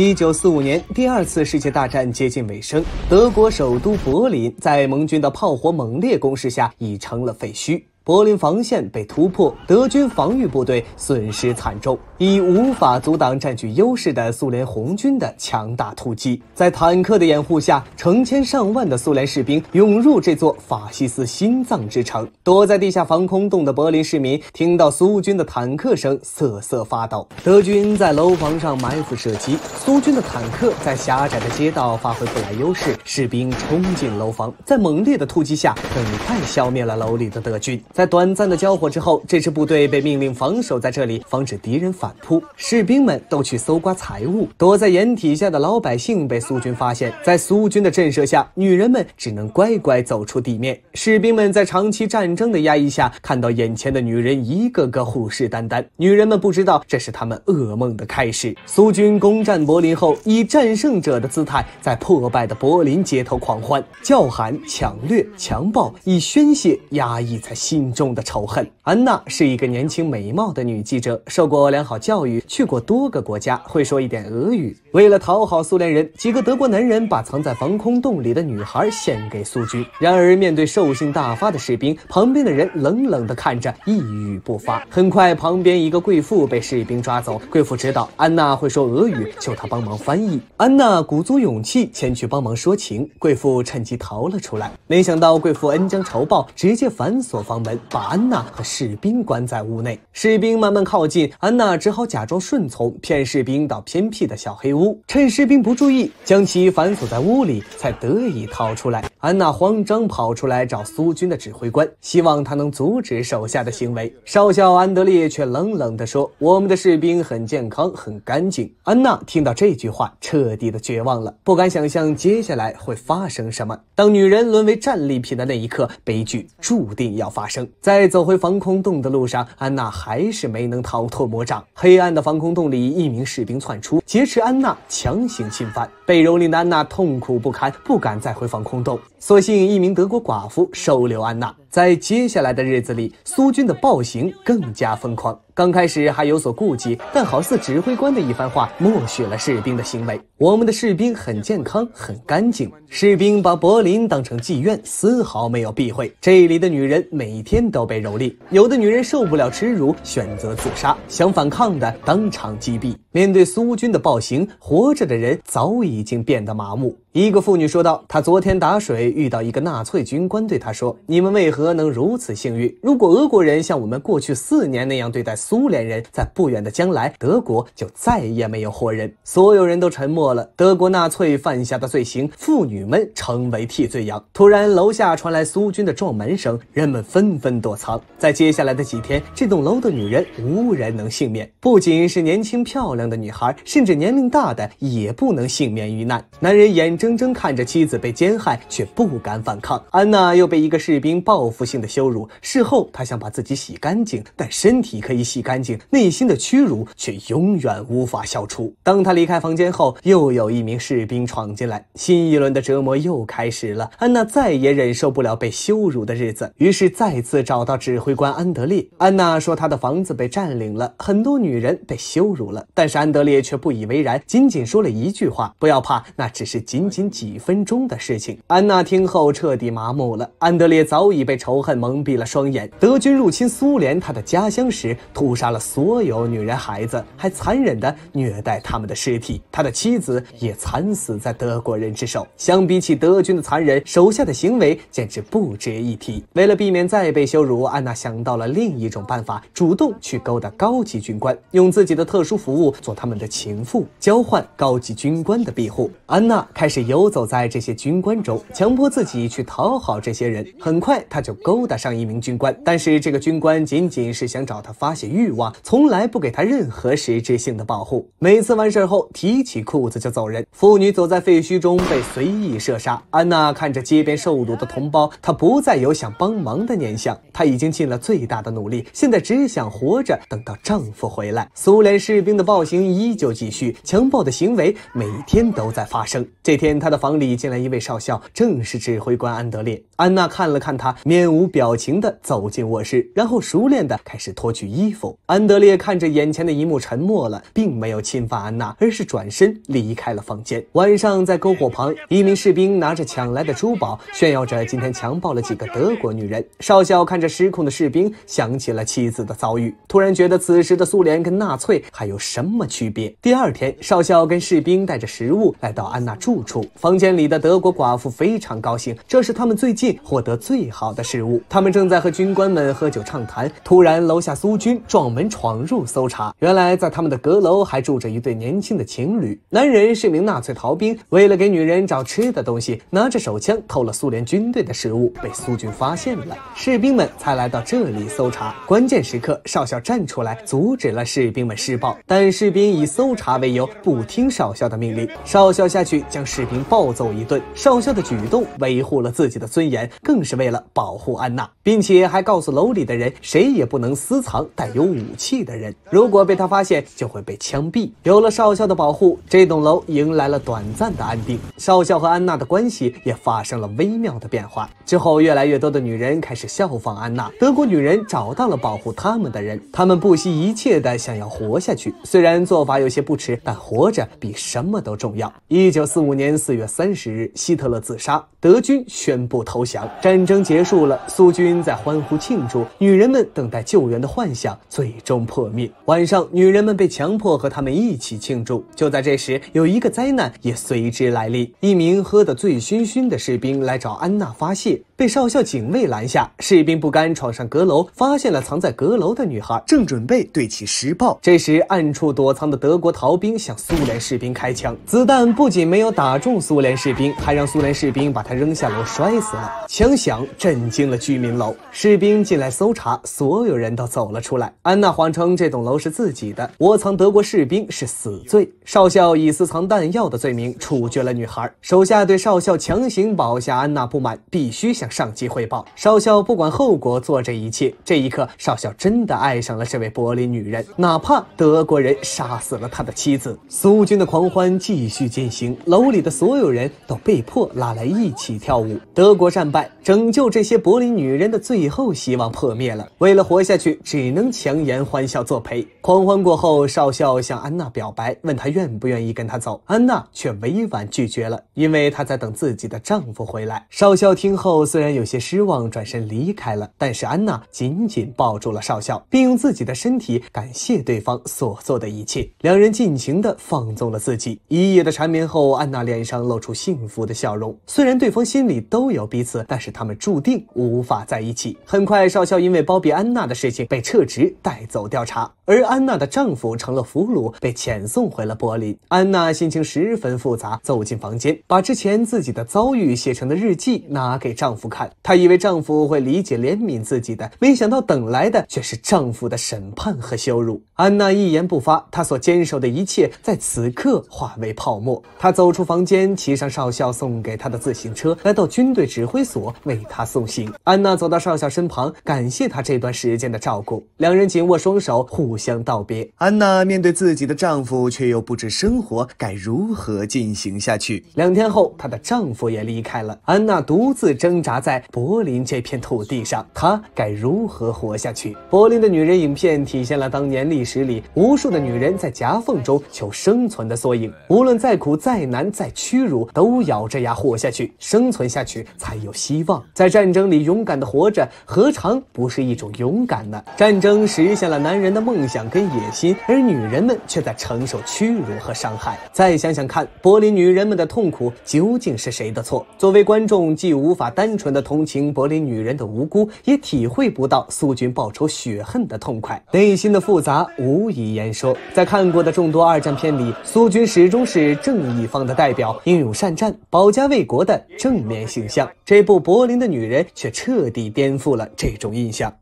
一九四五年，第二次世界大战接近尾声，德国首都柏林在盟军的炮火猛烈攻势下，已成了废墟。柏林防线被突破，德军防御部队损失惨重，已无法阻挡占据优势的苏联红军的强大突击。在坦克的掩护下，成千上万的苏联士兵涌入这座法西斯心脏之城。躲在地下防空洞的柏林市民听到苏军的坦克声，瑟瑟发抖。德军在楼房上埋伏射击，苏军的坦克在狭窄的街道发挥不来优势。士兵冲进楼房，在猛烈的突击下，很快消灭了楼里的德军。在短暂的交火之后，这支部队被命令防守在这里，防止敌人反扑。士兵们都去搜刮财物，躲在掩体下的老百姓被苏军发现，在苏军的震慑下，女人们只能乖乖走出地面。士兵们在长期战争的压抑下，看到眼前的女人一个个虎视眈眈，女人们不知道这是他们噩梦的开始。苏军攻占柏林后，以战胜者的姿态在破败的柏林街头狂欢，叫喊、抢掠、强暴，以宣泄压抑在心。心中的仇恨。安娜是一个年轻美貌的女记者，受过良好教育，去过多个国家，会说一点俄语。为了讨好苏联人，几个德国男人把藏在防空洞里的女孩献给苏军。然而，面对兽性大发的士兵，旁边的人冷冷地看着，一语不发。很快，旁边一个贵妇被士兵抓走。贵妇知道安娜会说俄语，求她帮忙翻译。安娜鼓足勇气前去帮忙说情，贵妇趁机逃了出来。没想到贵妇恩将仇报，直接反锁房门。把安娜和士兵关在屋内，士兵慢慢靠近，安娜只好假装顺从，骗士兵到偏僻的小黑屋，趁士兵不注意将其反锁在屋里，才得以逃出来。安娜慌张跑出来找苏军的指挥官，希望他能阻止手下的行为。少校安德烈却冷冷地说：“我们的士兵很健康，很干净。”安娜听到这句话，彻底的绝望了，不敢想象接下来会发生什么。当女人沦为战利品的那一刻，悲剧注定要发生。在走回防空洞的路上，安娜还是没能逃脱魔掌。黑暗的防空洞里，一名士兵窜出，劫持安娜，强行侵犯。被蹂躏的安娜痛苦不堪，不敢再回防空洞。所幸，一名德国寡妇收留安娜。在接下来的日子里，苏军的暴行更加疯狂。刚开始还有所顾忌，但好似指挥官的一番话默许了士兵的行为。我们的士兵很健康，很干净。士兵把柏林当成妓院，丝毫没有避讳。这里的女人每天都被蹂躏，有的女人受不了耻辱，选择自杀；想反抗的当场击毙。面对苏军的暴行，活着的人早已经变得麻木。一个妇女说道：“她昨天打水，遇到一个纳粹军官，对她说：‘你们为何能如此幸运？如果俄国人像我们过去四年那样对待苏联人，在不远的将来，德国就再也没有活人。’所有人都沉默了。德国纳粹犯下的罪行，妇女们成为替罪羊。突然，楼下传来苏军的撞门声，人们纷纷躲藏。在接下来的几天，这栋楼的女人无人能幸免，不仅是年轻漂亮的女孩，甚至年龄大的也不能幸免于难。男人眼睁。睁睁看着妻子被奸害，却不敢反抗。安娜又被一个士兵报复性的羞辱。事后，她想把自己洗干净，但身体可以洗干净，内心的屈辱却永远无法消除。当她离开房间后，又有一名士兵闯进来，新一轮的折磨又开始了。安娜再也忍受不了被羞辱的日子，于是再次找到指挥官安德烈。安娜说她的房子被占领了，很多女人被羞辱了。但是安德烈却不以为然，仅仅说了一句话：“不要怕，那只是仅仅。”仅几分钟的事情，安娜听后彻底麻木了。安德烈早已被仇恨蒙蔽了双眼。德军入侵苏联，他的家乡时屠杀了所有女人、孩子，还残忍地虐待他们的尸体。他的妻子也惨死在德国人之手。相比起德军的残忍，手下的行为简直不值一提。为了避免再被羞辱，安娜想到了另一种办法：主动去勾搭高级军官，用自己的特殊服务做他们的情妇，交换高级军官的庇护。安娜开始。游走在这些军官中，强迫自己去讨好这些人。很快，他就勾搭上一名军官，但是这个军官仅仅是想找他发泄欲望，从来不给他任何实质性的保护。每次完事后，提起裤子就走人。妇女走在废墟中，被随意射杀。安娜看着街边受辱的同胞，她不再有想帮忙的念想。她已经尽了最大的努力，现在只想活着，等到丈夫回来。苏联士兵的暴行依旧继续，强暴的行为每天都在发生。这天。他的房里进来一位少校，正是指挥官安德烈。安娜看了看他，面无表情地走进卧室，然后熟练地开始脱去衣服。安德烈看着眼前的一幕，沉默了，并没有侵犯安娜，而是转身离开了房间。晚上在篝火旁，一名士兵拿着抢来的珠宝炫耀着今天强暴了几个德国女人。少校看着失控的士兵，想起了妻子的遭遇，突然觉得此时的苏联跟纳粹还有什么区别？第二天，少校跟士兵带着食物来到安娜住处。房间里的德国寡妇非常高兴，这是他们最近获得最好的食物。他们正在和军官们喝酒畅谈，突然楼下苏军撞门闯入搜查。原来，在他们的阁楼还住着一对年轻的情侣，男人是名纳粹逃兵，为了给女人找吃的东西，拿着手枪偷了苏联军队的食物，被苏军发现了。士兵们才来到这里搜查。关键时刻，少校站出来阻止了士兵们施暴，但士兵以搜查为由不听少校的命令，少校下去将士。并暴揍一顿。少校的举动维护了自己的尊严，更是为了保护安娜，并且还告诉楼里的人，谁也不能私藏带有武器的人，如果被他发现，就会被枪毙。有了少校的保护，这栋楼迎来了短暂的安定。少校和安娜的关系也发生了微妙的变化。之后，越来越多的女人开始效仿安娜。德国女人找到了保护他们的人，她们不惜一切的想要活下去。虽然做法有些不耻，但活着比什么都重要。一九四五年。四月三十日，希特勒自杀，德军宣布投降，战争结束了。苏军在欢呼庆祝，女人们等待救援的幻想最终破灭。晚上，女人们被强迫和他们一起庆祝。就在这时，有一个灾难也随之来临。一名喝得醉醺醺的士兵来找安娜发泄。被少校警卫拦下，士兵不甘，闯上阁楼，发现了藏在阁楼的女孩，正准备对其施暴。这时，暗处躲藏的德国逃兵向苏联士兵开枪，子弹不仅没有打中苏联士兵，还让苏联士兵把他扔下楼摔死了。枪响震惊了居民楼，士兵进来搜查，所有人都走了出来。安娜谎称这栋楼是自己的，窝藏德国士兵是死罪。少校以私藏弹药的罪名处决了女孩。手下对少校强行保下安娜不满，必须想。上级汇报，少校不管后果，做这一切。这一刻，少校真的爱上了这位柏林女人，哪怕德国人杀死了他的妻子。苏军的狂欢继续进行，楼里的所有人都被迫拉来一起跳舞。德国战败，拯救这些柏林女人的最后希望破灭了。为了活下去，只能强颜欢笑作陪。狂欢过后，少校向安娜表白，问她愿不愿意跟他走。安娜却委婉拒绝了，因为她在等自己的丈夫回来。少校听后。虽然有些失望，转身离开了，但是安娜紧紧抱住了少校，并用自己的身体感谢对方所做的一切。两人尽情地放纵了自己，一夜的缠绵后，安娜脸上露出幸福的笑容。虽然对方心里都有彼此，但是他们注定无法在一起。很快，少校因为包庇安娜的事情被撤职，带走调查。而安娜的丈夫成了俘虏，被遣送回了柏林。安娜心情十分复杂，走进房间，把之前自己的遭遇写成的日记拿给丈夫看。她以为丈夫会理解、怜悯自己的，没想到等来的却是丈夫的审判和羞辱。安娜一言不发，她所坚守的一切在此刻化为泡沫。她走出房间，骑上少校送给她的自行车，来到军队指挥所为她送行。安娜走到少校身旁，感谢他这段时间的照顾。两人紧握双手，互。相道别，安娜面对自己的丈夫，却又不知生活该如何进行下去。两天后，她的丈夫也离开了，安娜独自挣扎在柏林这片土地上，她该如何活下去？柏林的女人影片体现了当年历史里无数的女人在夹缝中求生存的缩影。无论再苦再难再屈辱，都咬着牙活下去，生存下去才有希望。在战争里勇敢的活着，何尝不是一种勇敢呢？战争实现了男人的梦。想跟野心，而女人们却在承受屈辱和伤害。再想想看，柏林女人们的痛苦究竟是谁的错？作为观众，既无法单纯的同情柏林女人的无辜，也体会不到苏军报仇雪恨的痛快，内心的复杂无以言说。在看过的众多二战片里，苏军始终是正义方的代表，英勇善战、保家卫国的正面形象。这部《柏林的女人》却彻底颠覆了这种印象。